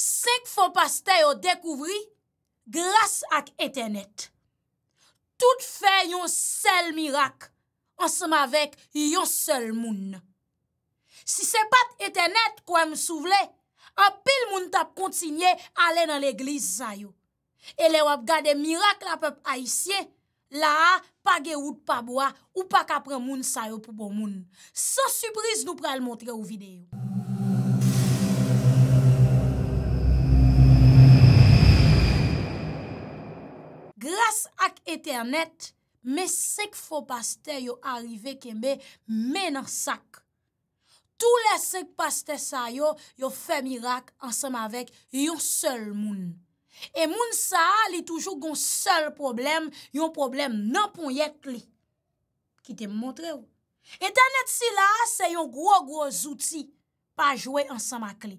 Sèk fò pastè yo dekouvri, glas ak etenet. Tout fè yon sel mirak, ansèm avèk yon sel moun. Si se pat etenet kwa m souvle, apil moun tap kontsinyè ale nan l'eglise zayou. E le wap gade mirak la pep aisyè, la ha pa ge wout pa bwa, ou pa kapren moun zayou pou pou moun. San sürpriz nou pral montre ou videyo. Eter net, me sek fo paste yo arrive keme menan sak. Tou le sek paste sa yo, yo fe mirak ansam avek yon sol moun. E moun sa li toujou goun sol problem, yon problem nan pon yet li. Ki te moun tre ou. E danet si la, se yon gwo gwo zouti pa jwe ansam ak li.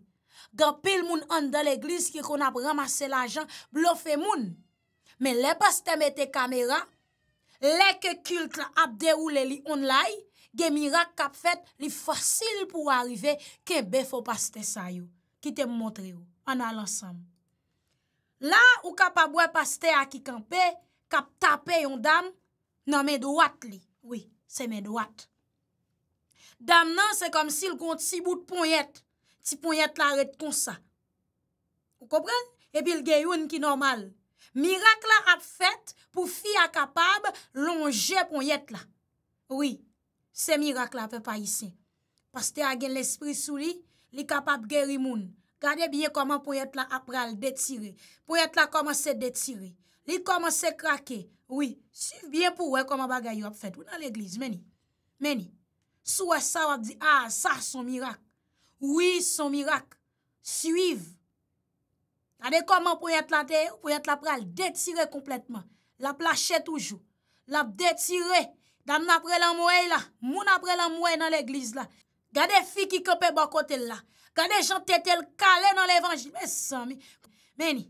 Gan pil moun an da l'eglis ki kon ap ramase la jan, blofe moun. Men le pas te mette kamera, le ke kult la ap de ou le li onlay, gen mirak kap fet li fasil pou arive kebe fo pas te sa yo. Ki te mwontre yo, an al ansam. La ou kap abwe pas te a ki kampe, kap tape yon dam nan men do at li. Oui, se men do at. Dam nan se kom si l kont si bout ponyet. Ti ponyet la ret kon sa. Ou kopre? E bil gen yon ki normal. Mirak la ap fèt pou fi a kapab longe pou yèt la. Oui, se mirak la pe pa yisè. Pastè a gen l'esprit sou li, li kapab geri moun. Gade bien koman pou yèt la ap pral detire. Pou yèt la komanse detire. Li komanse krake. Oui, suiv bien pou wè koman bagay yo ap fèt. Ou nan l'eglise, meni. Meni. Sou wè sa wak di, a, ah, sa son mirak. Oui, son mirak. Suiv. Kade koman pou yat la te, pou yat la pral, detire kompletman. Lap lache toujou. Lap detire. Dam napre lan mwey la, moun napre lan mwey nan l'eglize la. Gade fi ki kepe bakote la. Gade jante tel kale nan l'evangil. Mè san mi. Mèni,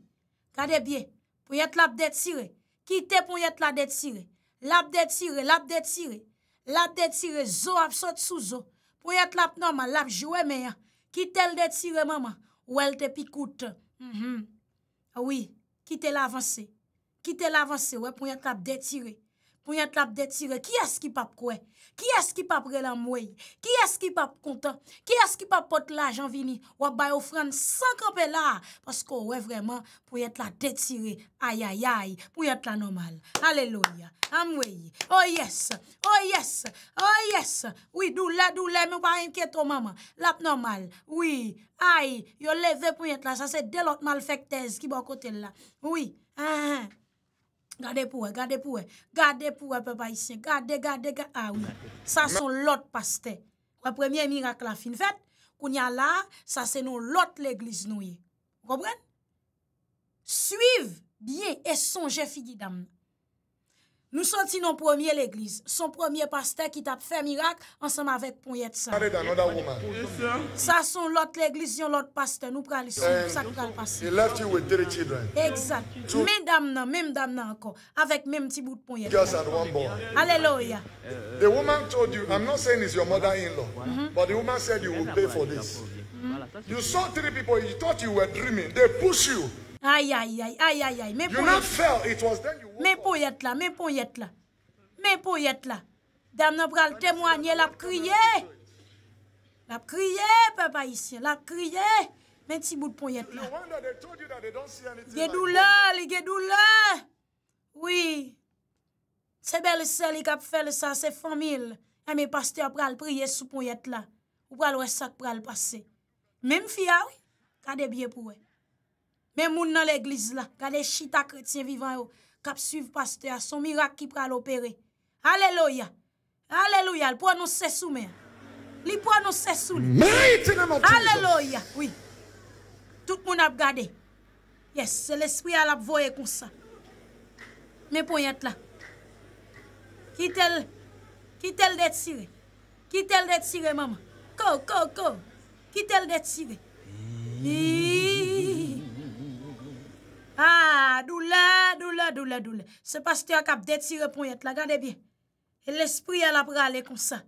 gade bie. Pou yat lap detire. Kite pou yat la detire. Lap detire, lap detire. Lap detire, zo ap sot sou zo. Pou yat lap noma, lap jowe mèya. Kite l detire mama, ou el te pi koute. Mhm. Awi, ah ki te la avanse, ki te la avanse, wè pou yon kap detirey. pou yon te ap detire. Ki es ki pap kwe? Ki es ki pap re lan mwey? Ki es ki pap kontan? Ki es ki pap pot la janvini? Wap bay oufran san kapela? Pasko wè vreman pou yon te la detire. Ayayay, pou yon te la normal. Aleloya, amwey. O oh, yes, o oh, yes, o oh, yes. Ou yon do la do la, mwen pa enkyet o mama. Lap normal, ou yon leve pou yon te la. Sa se delot malfektez ki bo kote la. Ou yon do la do la, Gade pouwe, gade pouwe, gade pouwe pepa isye, gade, gade, gade, aouye. Ah sa son lot paste. Wa premye mirak la fin fet, koun ya la, sa se nou lot le glis nouye. Gopren? Suiv, bie, e sonje fi di damen. Nous senti non premier l'église, son premier pasteur qui t'a fait miracle ensemble avec Poyette ça. Ça sont l'autre l'église, l'autre pasteur, nous prenons eh, ça pral passer. left you with three children. Exact. So, dame non, même dame non encore, avec même petit bout de Poyette. Just one boy. Alléluia. The woman told you, I'm not saying it's your mother-in-law, mm -hmm. but the woman said you will pay for this. Mm -hmm. You saw three people, you thought you were dreaming. They push you. Ay, ay, ay, ay, ay, ay, ay, men pou yat la, men pou yat la, men pou yat la, dam nan pral temwanyen, lap kriye, lap kriye, papa isye, lap kriye, men ti bout pou yat la. Gèdou la, li gèdou la, oui, se bel seli kap fel sa, se famil, eme paste ap pral priye sou pou yat la, ou pral wè sak pral pase. Mem fi ya, oui, kade bie pou wè. Men moun nan l'eglize la. Gade chita kretien vivan yo. Kap suv paste a son mirak ki pra l'opere. Aleloya. Aleloya. Li pou anonsesou men. Li pou anonsesou men. Aleloya. Oui. Tout moun ap gade. Yes. L'esprit al ap voye konsa. Men pou yat la. Kit el. Kit el detire. Kit el detire mama. Ko, ko, ko. Kit el detire. Hi, hmm. hi, hi. Ah, doula, doula, doula, doula. Ce pasteur a détiré pour être là, regardez bien. Et L'esprit a la pralé comme ça.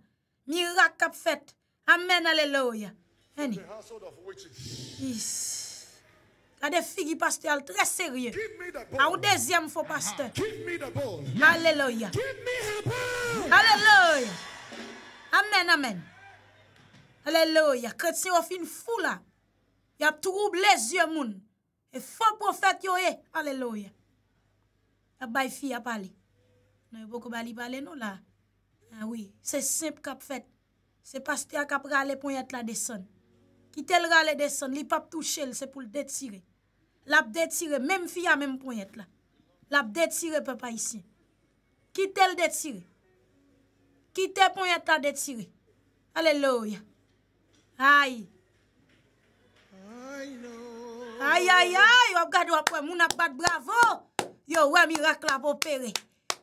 Miracle cap fait. Amen, alléluia. Regardez, yes. qui ah, pasteur très sérieux. A deuxième fois, pasteur. Alléluia. Alléluia. Amen, amen. Alléluia. c'est au fin fou là. Il a troublé les yeux moun. E fa profet yo e, aleloye. A bay fi a pali. Nou yo e boko bali balen nou la. A ah wii, se simp kap fet. Se pas te a kap rale pou yat la desen. Ki tel rale desen, li pap touche el, se pou l detire. Lap detire, menm fi a menm pou yat la. Lap detire pe pa isi. Ki tel detire. Ki tel pou yat la detire. Aleloye. A yi. A yi nou. Ay, ay, ay, yo gado apwen, moun ap bat bravo, yo wè mirak la pou pere,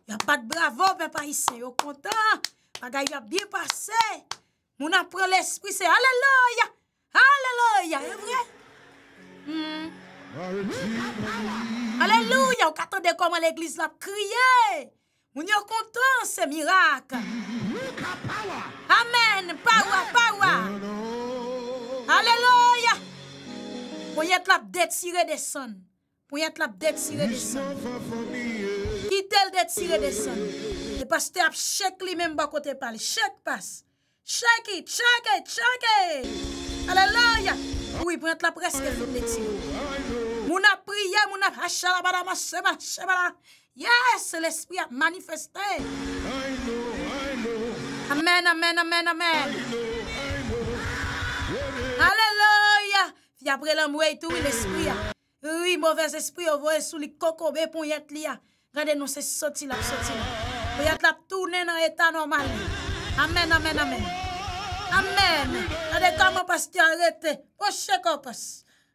yo bat bravo, pe pa yise, yo kontan, pa gaya bi pase, moun ap pren l'esprit, se aleloya, aleloya, e vre? Hmm. Aleloya, yo katande kom an l'eglise la priye, moun yo kontan se mirak, amen, parwa, parwa. Pwenye te la detire de son. Pwenye te la detire de son. Ki tel detire de son. E pas te ap chek li menm bakote pali. Chek pas. Chek e, chek e, chek e. Alelanya. Pwenye te la preske detire. Mou na priye, mou na... Yes, l'espri a manifeste. Amen, amen, amen, amen. Si apre lan mwey touwi l espri ya. Rui mwovez espri yo vwey sou li koko be pou yat li ya. Rade nou se soti la p soti la. Pou yat la p toune nan etan normal. Amen, amen, amen. Amen. Rade kama pas ti arete. Oche kopas.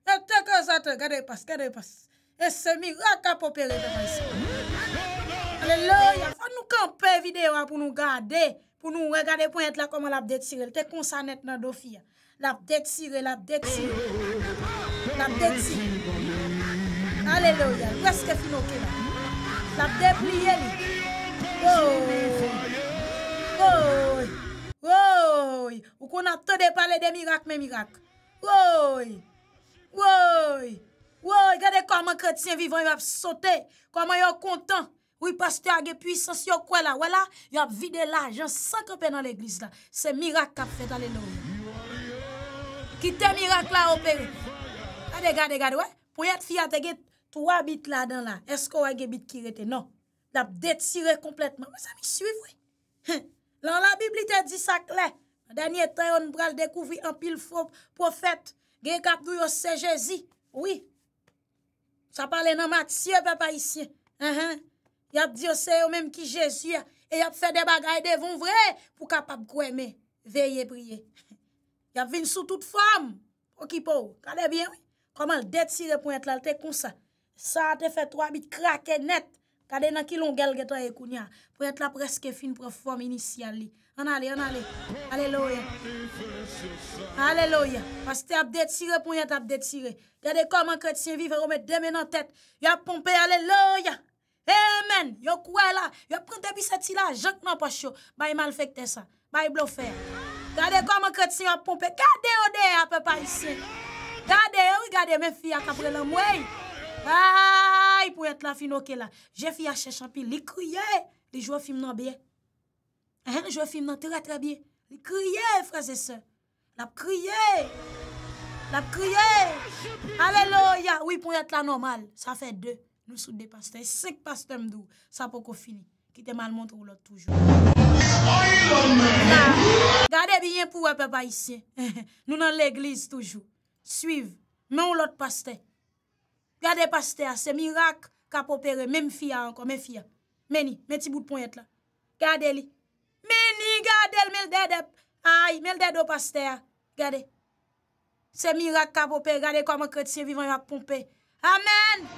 E tekezate. Gade pas, gade pas. E semi rakapopere de pa isi. Aleloya. Fon nou kanpe videwa pou nou gade. Pou nou regade pou yat la koman la p detire. Te konsanet nan dofi ya. La ap deksire, la ap deksire. La ap deksire. Alleloye, wè skè finoke la. La ap depliye li. Woy, woy, woy. Ou kon ap te de pale de mirak me mirak. Woy, woy, woy. Gade koman kretien vivan wè ap sote. Koman yo kontan. Ou yi paste agè pwisans yo kwa la. Wala, wè ap vide la. Jan sanke pe nan l'eglise la. Se mirak kap fèt, alleloye. ki te mirak la operi. A de gade, de gade, wè. Pou yat fiyate get, 3 bit la dan la, esko wè ge bit ki rete, non. Dap detire kompletman. Mwen sa mi suivi. Lan la Bibli te di sakle. Danye te yon bral dekouvri an pil fop profet. Ge kap dou yo se Jezi. Oui. Sa pale nan Matye, pe pa isye. An, an. Yap di yo se yo menm ki Jezi. E yap fe de bagay de von vre pou kap ap kou eme. Veye priye. Y ap vin sou tout fòm pou ki pou. Kade biye wè. Koman detire pou yat la te konsa. Sa te fe 3 bit krake net. Kade nan ki longel geto e kounya. Pou yat la preske fin pou fòm inisyan li. An ale, an ale. Aleloye. Aleloye. Pas te ap detire pou yat ap detire. Kade koman kretse vivè remè demè nan tèt. Y ap pompe aleloye. Hey men, yo kouè la. Yo pran debi seti la, jank nan pas yo. Bay mal fèk te sa. Bay blo fèk. Gade kwa mwen kred si yon pompe. Gade o de apè pa isè. Gade, wè gade men fi ak apre lè mwen. Ay, pou yat la fin okè la. Je fi a chechampi. Li kriye. Li joua film nan beye. Joua film nan tera tera biye. Li kriye, fransè se. Lap kriye. Lap kriye. Aleloya. Wè pou yat la normal. Sa fè dè. Nou sou dè pastè. Sek pastè mdou. Sa pou kofini. Kitèman montrou lò toujou. Gade biyen pou ap apayisyen, nou nan l'eglise toujou, suiv, men ou lot paste, gade paste a, se mirak kapopere, men mfiya anko, men mfiya, meni, men ti bout pon yet la, gade li, meni, gade li, men dede, ay, men dede o paste a, gade, se mirak kapopere, gade koman kredisyen vivan yon ap pompe, amen!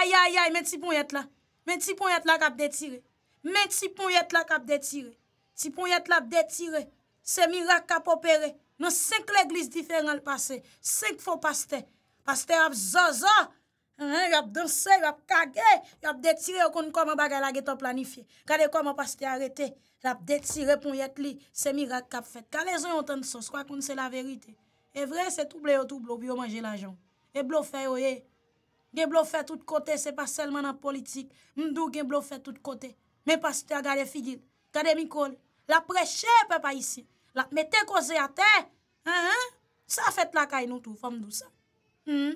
Ayayay, men ti pon yet la, men ti pon yet la kap detire, men ti pon yet la kap detire, ti pon yet la ap detire, se mirak kap opere, nan senk l'eglis diferan l'pase, senk fon paste, paste ap zozo, ap danse, ap kage, ap detire, akoun koman bagay la geto planifiye, kade koman paste arete, ap detire pon yet li, se mirak kap fete, kade zon yon ten so, skwa akoun se la verite, e vre se touble yo toublo, bi yo manje la jan, e blo feyo ye, Gen blofè tout kote, se pa selman an politik. Mdou gen blofè tout kote. Men pas te a gade figil. Gade mikol. La preche pepa isi. Metè koze atè. Sa fèt lakay nou tou, famdou sa. Hmm?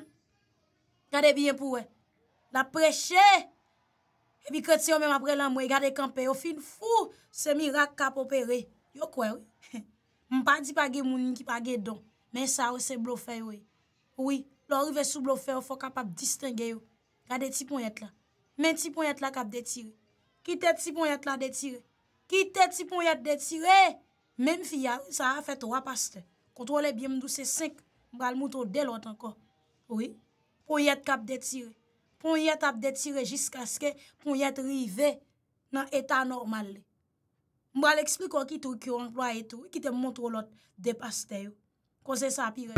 Gade byen pou we. La preche. Ebi kreti yo men apre lamwe. Gade kampe yo fin fou. Se mi rak ka popere. Yo kwe we. Mpa di page mouni ki page don. Men sa we se blofè we. Oui. Swa rive sou blofer, fwa kap ap distingeyo. Gade ti pon yet la. Men ti pon yet la kap detire. Ki te ti pon yet la detire. Ki te ti pon yet detire. Men fya, sa a fet wapaste. Kontrole bie mdou se 5. Mbral mwoto de lot anko. Ouye, pon yet kap detire. Pon yet ap detire jiska ske, pon yet rive nan eta anormal. Mbral ekspliko ki tou ki wankloa eto, ki te mwoto lot depaste yo. Ko se sa apire.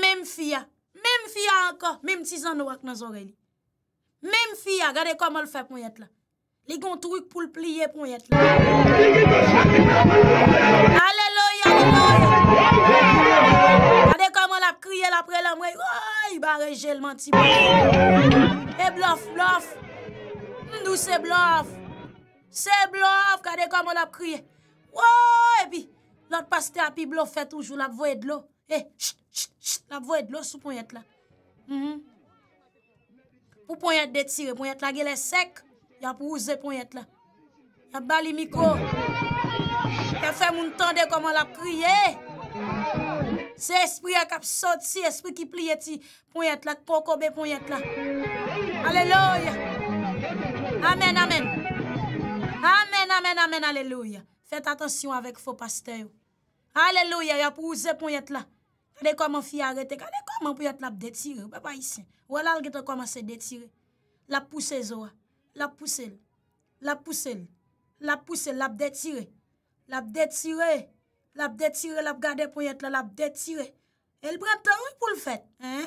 Mem fia. Mem fia anka. Mem ti zan wak nan zoreli. Mem fia. Gade kama l fè pou yèt la. Lig yon trük pou l pliye pou yèt la. Aleloya. Gade kama l ap kriye la prele mwen. Woy. I ba reje l manti. E blof. Blof. Mdou se blof. Se blof. Gade kama l ap kriye. Woy. E bi. Lout pastè api blo fè toujou la vwèd lo. E, chch, chch, chch, la vwèd lo sou ponyèt la. Mh, mh. Pou ponyèt detire, ponyèt la gèlè sek, ya pou ouze, ponyèt la. Ya bali mikro. Ya fè moun tende koman la priye. Se espri a kap sòd si, espri ki pliye ti, ponyèt la, kpon kobè, ponyèt la. Aleloy. Amen, amen. Amen, amen, amen, aleloy. Fèt atensyon avèk fò pastè yo. Aleloye, ya pou ouze pou yat la. A de koman fi arete. A de koman pou yat la ap detire. Baba yisen. Ou alal ge te komanse detire. La pousse zo a. La pousse. La pousse. La pousse. La ap detire. La ap detire. La ap detire. La ap gade pou yat la. La ap detire. El brente ou pou l'fet? Hein?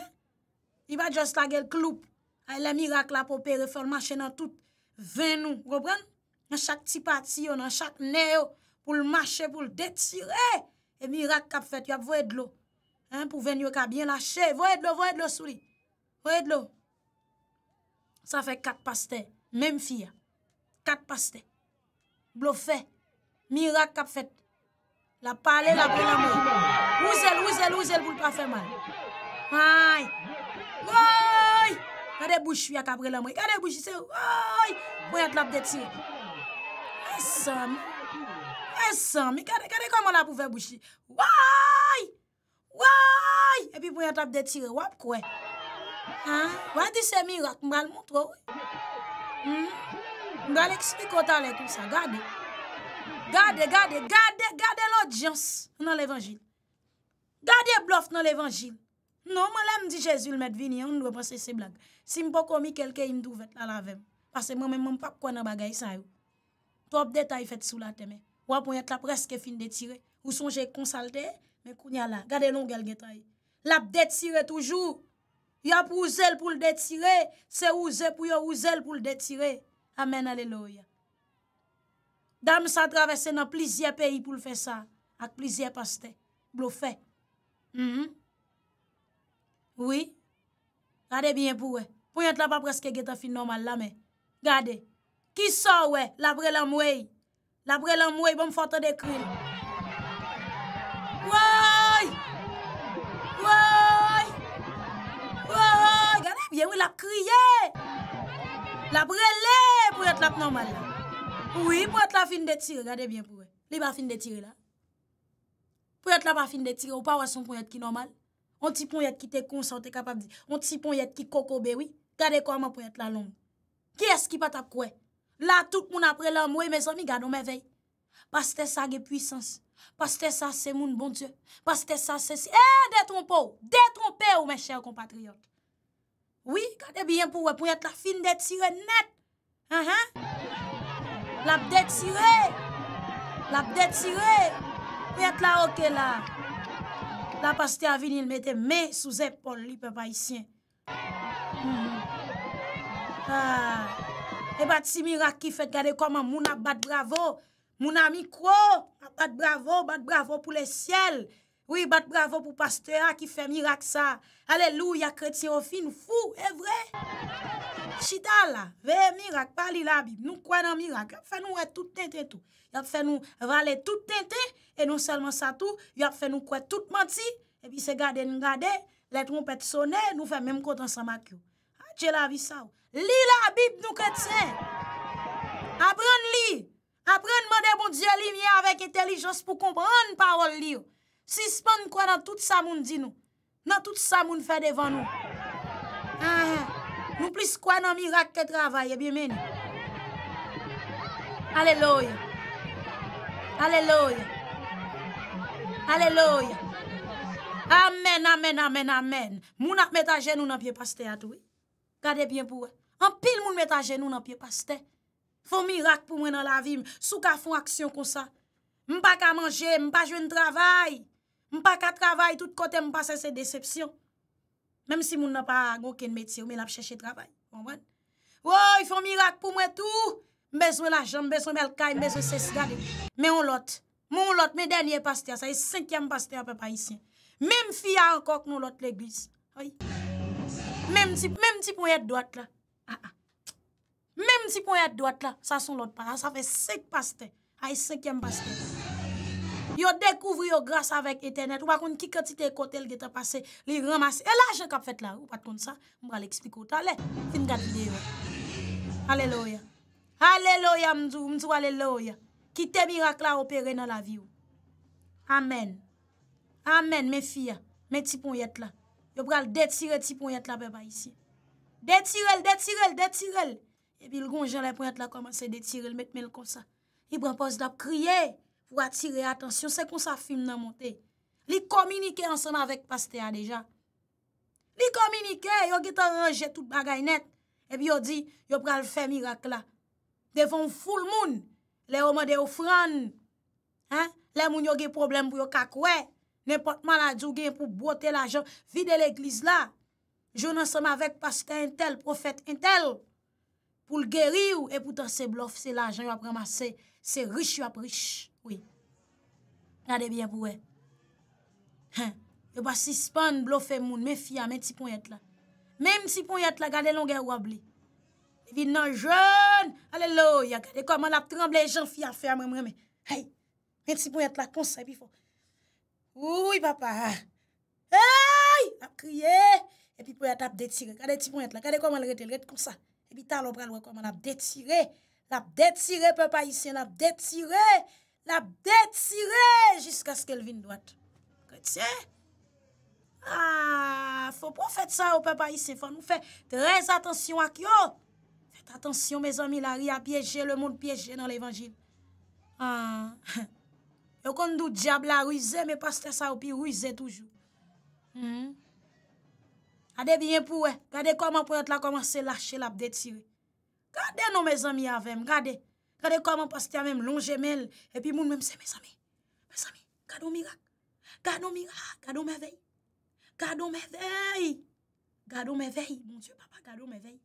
Iba just la gel kloup. Ay la mirak la pou pere fòl. Mache nan tout. Venou. Wobren? Nan chak ti pati yo. Nan chak neyo. Poul mache. Poul detire. Eh! E mi rak kap fet, yo ap voed lo. Po ven yo ka byen lache, voed lo, voed lo sou li. Voed lo. Sa fe kat paste, menm fi ya. Kat paste. Blo fe. Mi rak kap fet. La pale, la bre la mou. Ouzel, ouzel, ouzel, bou l pa fe man. Hay. Ooy! Kade bouj fia ka bre la mou. Kade bouj fia. Ooy! Mwen te lap det si. Asa mou. Mwen san, mi kade kade kon mwen apou fe bouchi. Waaay! Waaay! Epi pou yon tap detire wap kwe. Ha? Wadi se mi rak mbal moun tro. Mwen al eksplikota hmm? le tout sa. Gade. Gade, gade, gade, gade l'odyans nan l'Evangil. Gade blof nan l'Evangil. Non, mwen lem di Jezu l'met vini. An nou dwe pas se se blag. Si mpo komi kelke imdou vet la lavem. Pase mwen men mpap kwen na bagay sa yo. Trop detay fet sou la teme. Wap pou yon tla preske fin detire. Ou son jè konsalte, mè kounya la. Gade non gel getay. Lap detire toujou. Yon pou ouzel pou l detire. Se ouze pou yon ouzel pou l detire. Amen, aleloya. Dam sa travesse nan plizye peyi pou l fè sa. Ak plizye pastè. Blo fè. Hmm? Oui. Gade bien pou wè. Pou yon tla pa preske geta fin normal la mè. Gade. Ki sa wè la bre la mwè yi? La brele an mwoy, e ba m fote de kri. Woy! Woy! Woy! Gade, yon yon la kriye! La brele! Pou yon ap normal la. Oui, pou yon ap fin de tire. Gade bien pou yon. Li ba fin de tire la. Pou yon ap fin de tire. Ou pa wason pou yon ap ki normal? On ti pou yon ap ki te konsante kapabdi. On ti pou yon ap ki kokobewi. Gade kwa man pou yon ap la long. Ki es ki pata kwe? La tout moun apre la mwe me zon mi gado me vey. Pastè sa ge pwisans. Pastè sa se moun bon dieu. Pastè sa se si... Eee eh, detrompo! Detrompe ou me chèr kompatriot. Oui, gade bien pou we pou yat la fin detire net. Ha ha! Lap detire! Lap detire! Pou yat la oke la. La pastè avini l mette me sou zepol li pe pa yisyen. Ha hmm. ah. ha! Se bat si mirak ki fet gade koman moun ap bat bravo, moun ap mikro, ap bat bravo, bat bravo pou le siel. Oui, bat bravo pou pastera ki fet mirak sa. Alelou, ya kretien ofi nou fou, e vre. Chida la, veye mirak, pali la bi, nou kwen an mirak, yap fe nou et tout tenten tou. Yap fe nou valet tout tenten, e nou selman sa tou, yap fe nou kwen tout manti, e pi se gade, ne gade, le trompet sone, nou fe menm kontan sa makyo. Aje la vi sa ou. Li la bib nou ke tse. Aprende li. Aprende mwande bon Diyo li miye avèk etelijons pou kompren parol li yo. Sispande kwa nan tout sa moun di nou. Nan tout sa moun fè devan nou. Ah, nou plis kwa nan mirak ke travaye, bi meni. Aleloye. Aleloye. Aleloye. Amen, amen, amen, amen. Moun akme ta jen nou nan piye pas te atou. Gade bien pou wè. An pil moun met a jenoun an piye paste. Fon mirak pou mwen nan la vi. Sou ka fon aksyon kon sa. Mwen pa ka manje, mwen pa jwen travay. Mwen pa ka travay, tout kote mwen pa se se decepsyon. Mem si moun nan pa gwen ken metye, mwen ap chèche travay. Bon, bon. Woy, fon mirak pou mwen tou. Mwen bezwe la jenoun, bezwe melkay, bezwe sesgade. Mwen on lot. Mwen on lot, mwen denye paste a sa. E synkye mwen paste a pe pa yisyen. Mem fi a an kok nou lot l'eglise. Mem tip mwen yet doat la. Mèm ti pon yèt doat la, sa son lòt pa Sa fe sek pastè, hay sekèm pastè Yo dekouvri yo gras avèk etenèt Ou bakoun ki kèti te kotèl gète pasè Li ramasè, e la jèk ap fèt la Ou patoun sa, mbra lèk spikouta Ale, fin gàt lè yò Aleloyè Aleloyè mdou, mdou aleloyè Ki te mirak la operè nan la viw Amen Amen, mè fia, mè ti pon yèt la Yo pral detire ti pon yèt la beba isi Dè tirel, dè tirel, dè tirel. Ebi yon gen lè prent lè komanse dè tirel, mèt mèl kon sa. Y brem pos dè kriye pou atire atensyon. Se kon sa film nan monte. Li kominike ansen avèk Pastea deja. Li kominike, yon git an reje tout bagay net. Ebi yon di, yon pral fè mirak la. Defon foul moun, lè yon mè de oufran. Lè moun yon ge problem pou yon kakwe. Nè potman la djou gen pou bote la jò. Vide l'eglise la. joun anseman vek pasta entel, profet entel, pou l geri ou epoutan se blof, se la jan yo ap ramase, se rish yo ap rish. Oui. Gade biye pou we. Yo ba si span blof e moun, men fia, men ti pon yet la. Men ti pon yet la, gade lon gen wab li. Evi nan joun, alelo ya, gade koman ap tremble, jan fia, fia mwen mwen mwen. Hey, men ti pon yet la, konsep ifo. Ouye papa. Hey, ap kriye. epi pou yata ap detire. Kade ti moun et la, kade koman lretel, lret kon sa. Epi ta lopran lwe koman ap detire. Lap detire, papa yise, lap detire. Lap detire, jiska skel vin doat. Kote se? Aaaa, fò pou fèt sa, o papa yise, fò nou fèt trez atensyon ak yo. Fèt atensyon, me zonmi, la ri ap pyeje, le moun pyeje nan l'Evangil. Aaaa, yo kondou diabla ruize, me pas tè sa ou pi ruize toujou. Hmm? Gade vyen pou we, gade koman pou yot la koman se lache la pdet si we. Gade nou me zami avem, gade. Gade koman pastya mem lon jemel, e pi moun mem se me zami. Me zami, gado mirek, gado mirek, gado me vey. Gado me vey, gado me vey, moun diyo papa, gado me vey.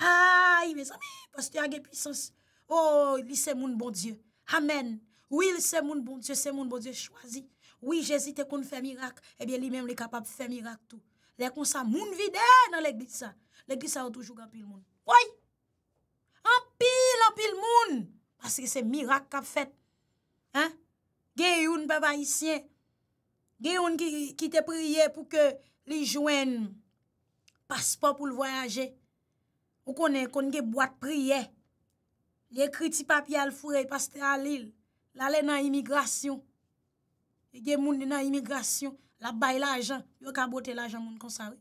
Hay, me zami, pastya ge pwisans. Oh, li se moun bon diyo, amen. Oui, li se moun bon diyo, se moun bon diyo chwazi. Oui, jesite kon fè mirek, e eh biye li mem li kapap fè mirek tou. Lè kon sa moun vide nan l'Eglisa. L'Eglisa an toujou ka pil moun. Oye! An pil, an pil moun! Paske se mirak kap fet. Hein? Gè yon babayisyen. Gè yon ki te priye pou ke li jwen paspo pou l'voyaje. Ou konen konen ge boate priye. Li ekri ti papye al furey paske te alil. La lè nan imigrasyon. Gè moun nan imigrasyon. La bay la ajan, yo ka bote la ajan moun konsare.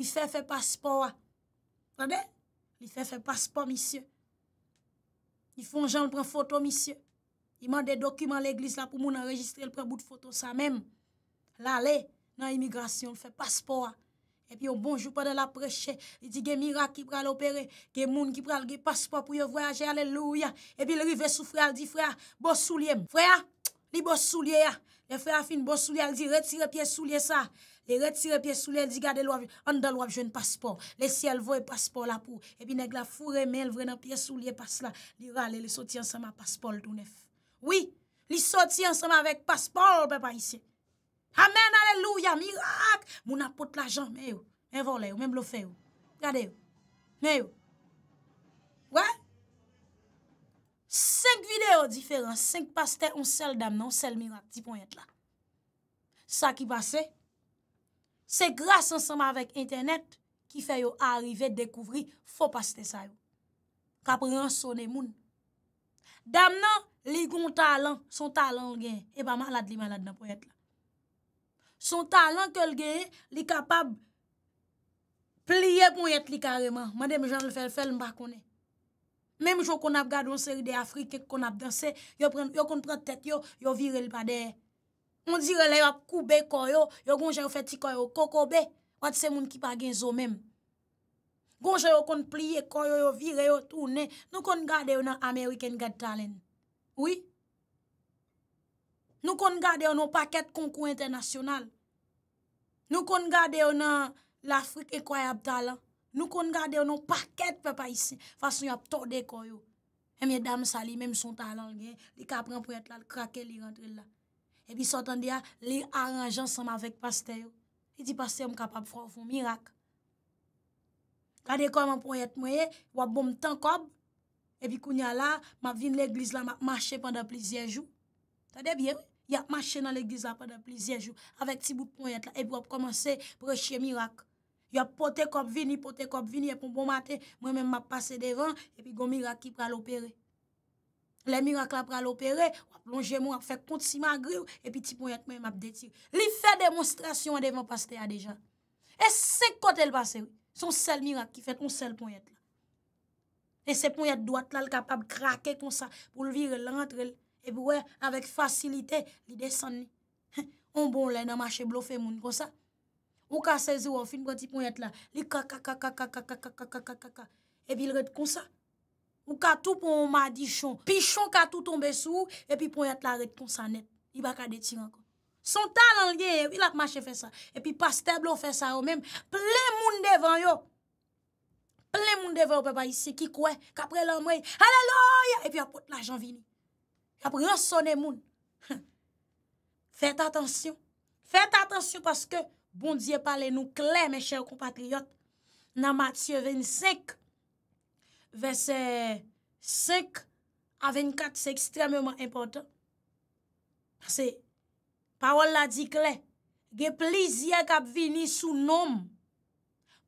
I fe fe paspo wa. Fane? I fe fe paspo misye. I fon jan le pren foto misye. I man de dokumen l'eglise la pou moun enregistre le pren bout foto sa men. La le nan imigrasyon, le fe paspo wa. E pi yo bonjou pa de la preche. Li di gen mirak ki pral opere. Gen moun ki pral gen paspo pou yo voyaje alelouya. E pi le rive sou fral di fral, bo sou liem. Fral! Li bo soulye ya. Le frè a fin bo soulye al di retire piye soulye sa. Li retire piye soulye al di gade lo avi. An da lo avi jwen paspor. Le si el vwe paspor la pou. E pi neg la fure men vwe nan piye soulye pasla. Li rale li soti ansama paspor tou nef. Oui. Li soti ansama vek paspor pepa isi. Amen aleluya. Mirak. Moun apote la jan. Mè yo. Mè vo le yo. Mè mlo fe yo. Gade yo. Mè yo. Wè? 5 videyo diferans, 5 paste yon sel dam nan, yon sel mirak ti pou yon et la. Sa ki pase, se grase ansama avèk internet ki fè yon arrive, dekouvri, fò paste sa yon. Kapriyon sonen moun. Dam nan, li yon talan, son talan l gen, e ba malad li malad nan pou yon et la. Son talan ke l gen, li kapab pliye pou yon et li kareman. Man dem jan l fel-fel mba konen. Mem jou kon ap gade yon seri de Afrik ek kon ap danse, yo kon prete tet yo, yo virel pa de. On dire le yo ap koube koyo, yo gonje yo feti koyo kokobe, wat se moun ki pa gen zo mem. Gonje yo kon pliye koyo, yo vire yo toune, nou kon gade yo nan Ameriken gade talen. Ouye? Nou kon gade yo nan paket konkou internasyonal. Nou kon gade yo nan l'Afrik ekway ap talen. Nou kon gade yo nan paket pepa isi, fason yo ap tok dekoy yo. E miye dam sali, menm son talan gen, li ka apren pouyat la, li krake li rentre la. E bi sotan diya, li aranjansan ma vek paste yo. Li di paste yo m kapap fwo, fwo mirak. Kade kwa man pouyat mwenye, wap bom tankob, e bi kounya la, ma vin l'egliz la, ma mache pwanda plizye jou. Tade biye, ya mache nan l'egliz la pwanda plizye jou, avek ti bout pouyat la, e bi wap komanse preche mirak. Ya pote kop vini, pote kop vini, epon bon mate, mwen men map pase devan, epi go mirak ki pra lopere. Le mirak la pra lopere, wap plonje mwen, ap fè kont si ma griw, epi ti pon yet mwen map detir. Li fè demonstrasyon, ade mwen pase te a deja. E se kote lopase, son sel mirak ki fè ton sel pon yet. E se pon yet doat la l kapab krake kon sa, pou l vir lantre, e pou wè avèk fasilite, li desen ni. On bon lè nan mache blofè moun kon sa. Ou ka seze wou an fin broti pou yat la. Li kaka kaka kaka kaka kaka kaka kaka kaka. E pi l red kon sa. Ou ka tou pou madi chon. Pi chon ka tou tombe sou. E pi pou yat la red kon sa net. Li baka deti an kon. Son talan liye. E pi la mache fe sa. E pi paste blo fe sa ou men. Ple moun devan yo. Ple moun devan ou pe ba yisi ki koue. Kapre l an mwen. Aleloye. E pi apote la jan vini. Apre yasone moun. Fete atensyon. Fete atensyon paske. Bondye pale nou kle, me chèr kompatriot, nan Matye 25, verse 5 a 24, se ekstremèman impotant. Pase, parol la di kle, ge plizye kap vini sou nom,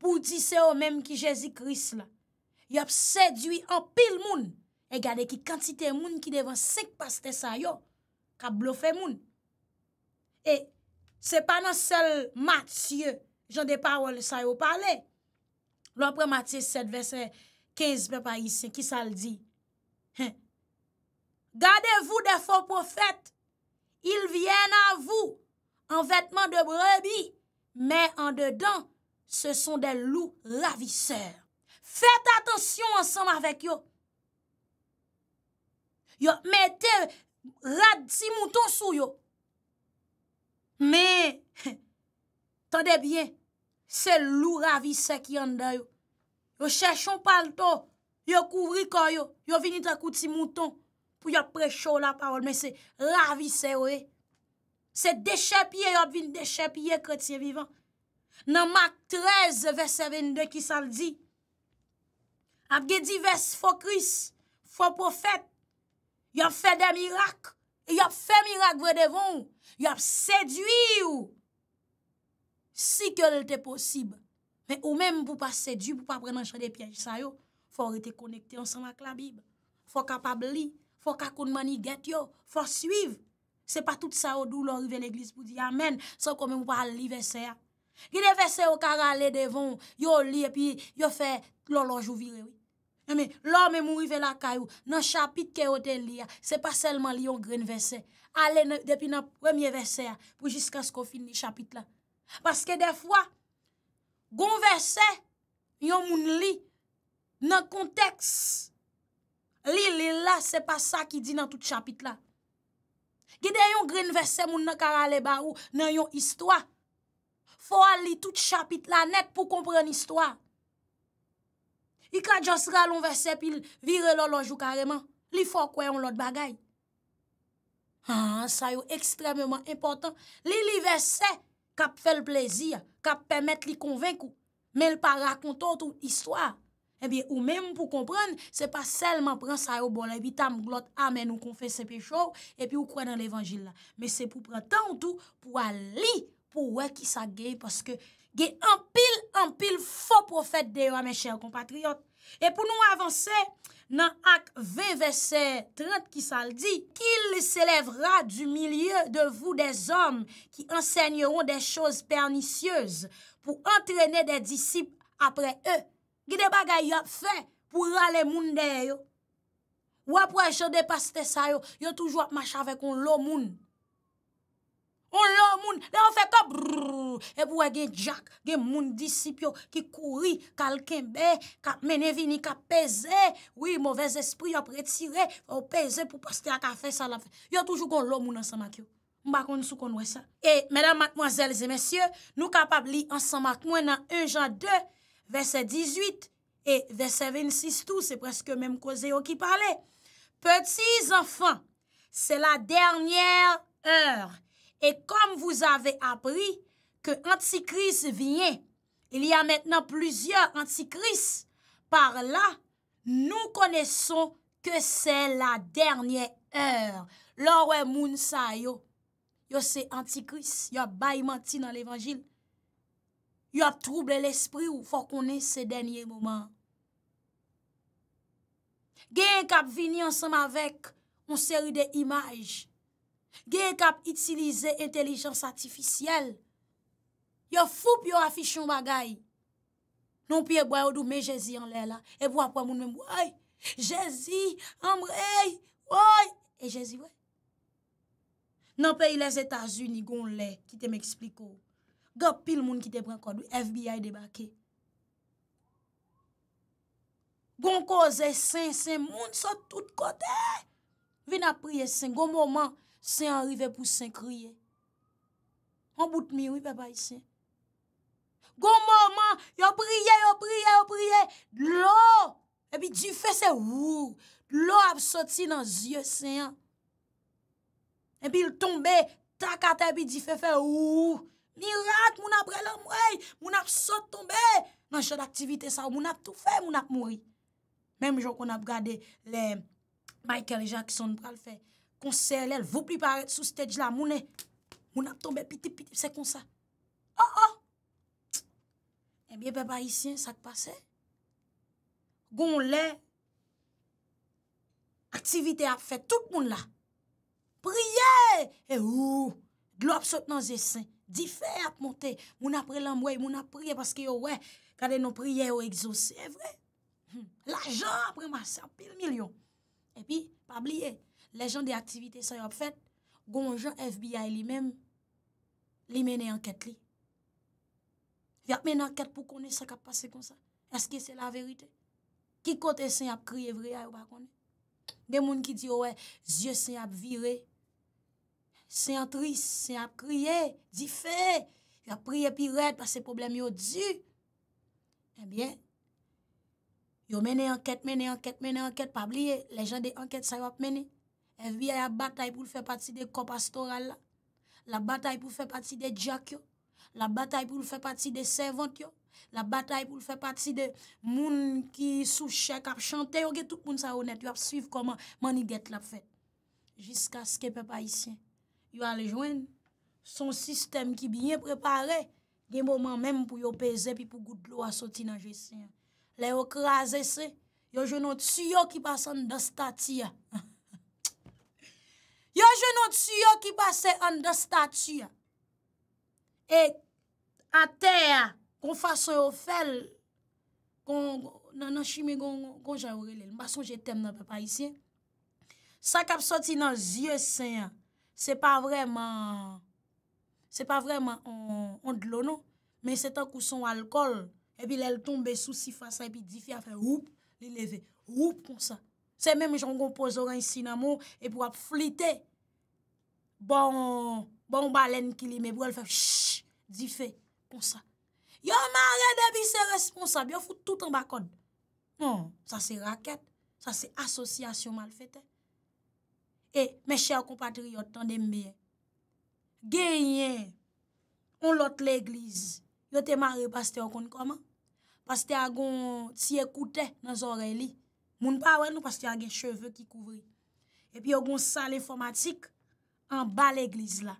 pou di se o mem ki Jezi Kris la. Yap sedui an pil moun, e gade ki kantite moun ki devan 5 pastè sa yo, kap blofè moun. E, Se pa nan sel Matye, jande pa wale sa yo pale. Lopre Matye 7, verset 15, bepa yise, ki sa l di. Gadevou defo profet, il vyen avou an vetman de brebi, me an dedan se son de lou laviseur. Fete atensyon ansam avek yo. Yo mete rad si mouton sou yo. Men, tande bien, se lou ravi se ki an da yo. Yo chèchon pal to, yo kouvri kanyo, yo vinit akouti mouton pou yo prechou la parol. Men se ravi se we. Se dechèpye yo vin dechèpye kotiye vivan. Nan mak trez ve se ven de ki saldi. Abge di ves fo kris, fo profet, yo fe de mirak. Yop fè mirak vè devon, yop sèdoui yon, si kèl lè tè posib. Mè ou mèm pou pa sèdoui, pou pa prenen chèlè pièj sa yon, fò rè tè konèkte ansan wak la bib. Fò kapab li, fò kakoun mani gèt yon, fò suiv. Sè pa tout sa ou dou lò rive nè glis pou di amen, sò kò mèm ou pa li vè sè a. Li de vè sè ou kara lè devon, yon li epi yon fè loloj ou vire yon. Non men, lò men mou yive la kayou, nan chapit ke oten li ya, se pa selman li yon gren vese. Ale depi nan premye vese ya, pou jiska sko fin ni chapit la. Paske defwa, gon vese, yon moun li, nan konteks, li li la, se pa sa ki di nan tout chapit la. Gide yon gren vese moun nan karale barou, nan yon histwa. Fwa li tout chapit la, net pou kompren histwa. I ka jastra loun vesè pi virè lò lòjou kareman. Li fò kwen yon lòt bagay. Ha, sa yon ekstremèman important. Li li vesè kap fè l plèzi ya. Kap pèmèt li konvenk ou. Men l pa rakon ton tou histwa. E eh bi ou men pou konpren, se pa selman pren sa yon bolè. Bi tam glot amen ou konfè se pechò. E pi ou kwen nan l'evangil la. Me se pou pren tan ou tou pou a li pou wè ki sa gen. Paske... Ge anpil anpil fo profet deyo a men chèl kompatriot. E pou nou avanse nan ak VVC 30 ki sal di, ki l se levra du milye de vou de zom ki ensegneron de chòz pernisyez pou antrene de disip apre e. Gide bagay ap fe pou rale moun deyo. Wap wè chèl de pastè sayo, yo toujwa ap machave kon lo moun. On lò moun, lè an fè top, brrrr, e pou wè gen jak, gen moun disipyo, ki kouri, kalken bè, ka mène vini, ka pèze, wè, mouvèz espri, yo prè tire, yo pèze pou paske a ka fè salafè. Yo toujou kon lò moun an sanmak yo. Mbakon sou kon wè sa. E, mèdam matmoazèl zè mèsyè, nou kapab li an sanmak mwen nan 1 jan 2, vèse 18, e vèse 26 tou, se preske mèm ko zè yo ki pale. Peti zanfan, se la dernyèr or, Et comme vous avez appris que Antichrist vient, il y a maintenant plusieurs Antichrist par là, nous connaissons que c'est la dernière heure. Lors où est Mounsa, yo, yo c'est Antichrist, yo a baillementi dans l'évangile, yo a troublé l'esprit ou faut qu'on ait ce dernier moment. Gen, kap vini ensemble avec, on s'est eu des images, Gen kap itilize intelijans atifisyel. Yo fup yo afishyon bagay. Non pi e bwayo do me jezi an lè la. E vwa pwa moun men mwoy. Jezi, ambrey, mwoy. E jezi mwoy. Nan pe ilè zetazun ni goun lè. Ki te m ekspliko. Gop pil moun ki te prekodou. FBI debake. Goun ko zè sen, sen moun. Sot tout kote. Vina priye sen goun mouman. Sen yon rive pou sen kriye. An bout mi yon yon beba yi sen. Gon moman, yon priye, yon priye, yon priye. Lò, epi di fè se wou. Lò ap soti nan zye sen. Epi l tombe, takate epi di fè fè wou. Ni rat moun ap re lè mwey. Moun ap sot tombe. Nan chè d'aktivite sa, moun ap tou fè, moun ap moui. Mèm jò kon ap gade le Michael Jackson pral fè. konser lèl, vop li paret sou stèdj la, mounè, moun ap tombe piti piti, se konsa. Oh oh! E mi e pe pa isyen sak pase? Gon lè, aktivite eh, ap fè, tout moun la. Priye! E ou, glop sot nan zè sen, di fè ap montè, moun ap prè lèm wè, moun ap priye, paske yo wè, kade nou priye yo exosè, e vre. La jan ap prè ma, se ap pil milyon. E pi, pa bliye, Le jan de aktivite sa yo ap fet, goun jan FBI li men, li men enket li. Vy ap men enket pou konen sa kap pase kon sa. Eske se la verite? Ki kote se ap kriye vri a yo bakon? De moun ki di, zye se ap vire, se ap tri, se ap kriye, di fe, yo ap kriye pi red pa se problem yo di. Ebyen, yo men enket, men enket, men enket, pa bliye, le jan de enket sa yo ap menen. E vi a batay pou l fè pati de kopastoral la. La batay pou l fè pati de djak yo. La batay pou l fè pati de servant yo. La batay pou l fè pati de moun ki sou chèk ap chante yo. Yo ge tout moun sa honet yo ap suiv koman mani get la fè. Jiska skepe pa isyen. Yo ale jwen son sistem ki biye preparè. Gen mouman menm pou yo pese pi pou gout lou a soti nan jese. Le yo krasese yo jenon tsuyo ki pasan da statiya. Yo je nou tsu yo ki base an da statu ya. E a te ya kon fason yo fel kon nan an shime kon konja ourele. Mbason je tem nan papa isye. Sa kap soti nan zye sen ya. Se pa vreman, se pa vreman an dlo nou. Men se ta kouson alkol. E pi lel tombe sou si fasa e pi difi a fe oup li leve. Oup kon sa. Se menm jan gon pozoran si nan moun, e pou ap flite, bon, bon balen ki non, li me, pou el fe, shhh, zi fe, konsa. Yo manre debi se responsa, bi yo foute toutan bakon. Non, sa se raket, sa se asosyasyon mal fete. E, me chè akon patri yot, tan dembeye, genye, on lot l'eglize, yo te manre baste akon koman, baste akon si ekoute nan zore li, Moun pa wè nou past yon gen cheve ki kouvri. Epi yo goun sa l'informatik an ba l'eglis la.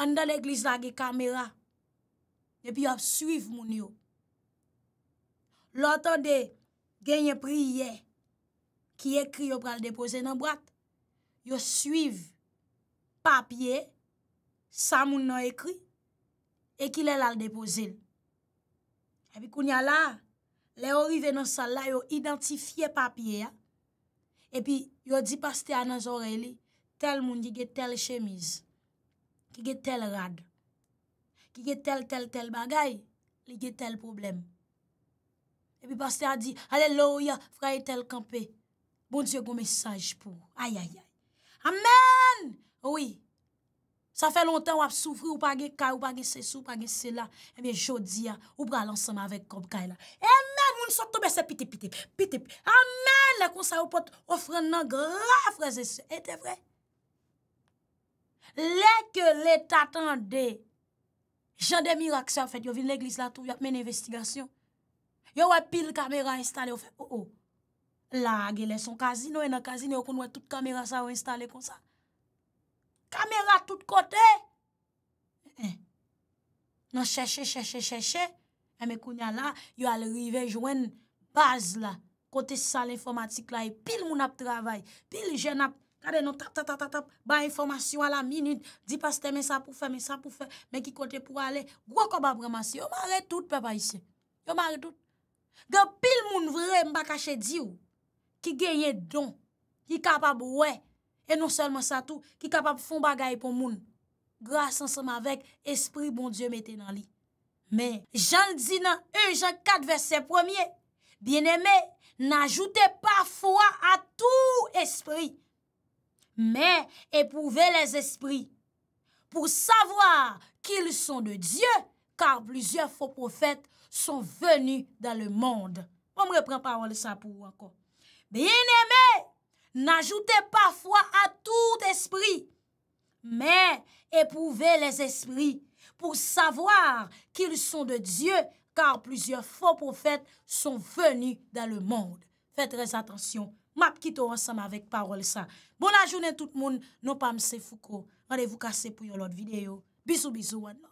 An dan l'eglis la gen kamera. Epi yo ap suiv moun yo. Loto de genye priye ki ekri yo pral depoze nan brat, yo suiv papye sa moun nan ekri ekile lal depoze. Epi koun ya la, Le orive nan sal la, yo identifiye papye ya. Epi, yo di paste a nan zore li, tel moun yige tel chemise. Yige tel rag. Yige tel, tel, tel bagay. Yige tel problem. Epi, paste a di, alelo ya, fraye tel kampe. Bon diyo gome saj pou. Ay, ay, ay. Amen! Ouwi. Sa fe lontan wap soufri, wapage kaj, wapage se, wapage se la. Emi, eh jodi ya, wapage lansam avek kom kaj la. Amen! Eh moun sotou mese piti piti piti amen la kon sa yo pot ofren nan graf reze se e te vre le ke le tatande jan de mi rakse an fet yo vin l'eglis la tou yo ap men investigasyon yo wè pil kamera instale yo fè ou oh, ou oh. la ge leson kazino enan kazino yo kon wè tout kamera sa yo instale kon sa kamera tout kote nan chè chè chè chè chè chè E eh, me konya la, yo al rivejwen baz la, kote sa l'informatik la, e pil moun ap travay, pil jen ap, kade nou tap tap tap tap tap, ba informasyon la, minit, di paste men sa pou fe, men sa pou fe, men ki kote pou ale, gwa kon ba bramasyon. Yo ma re tout pepa isi, yo ma re tout. Ga pil moun vre mba kache diyo, ki genye don, ki kapab we, e non selman sa tou, ki kapab fon bagay pou moun, gras ansama vek, espri bon Diyo mette nan li. Men, jan l di nan 1 jan 4 verset 1er, Bien eme, n'ajoute pa fwa a tou espri, Men, epouve les espri, Pou savoar ki l son de Diyo, Kar blizye fwo profet son veni dan le mond. On m repren pa wale sa pou wako. Bien eme, n'ajoute pa fwa a tou espri, Men, epouve les espri, pou savoar kil son de Diyo, kar plizye fon profet son veni da le mond. Fè trez atensyon. Mapkito ansam avèk parol sa. Bona jounen tout moun. Non pa mse fuko. Mwane vou kase pou yon lot videyo. Bizou, bizou.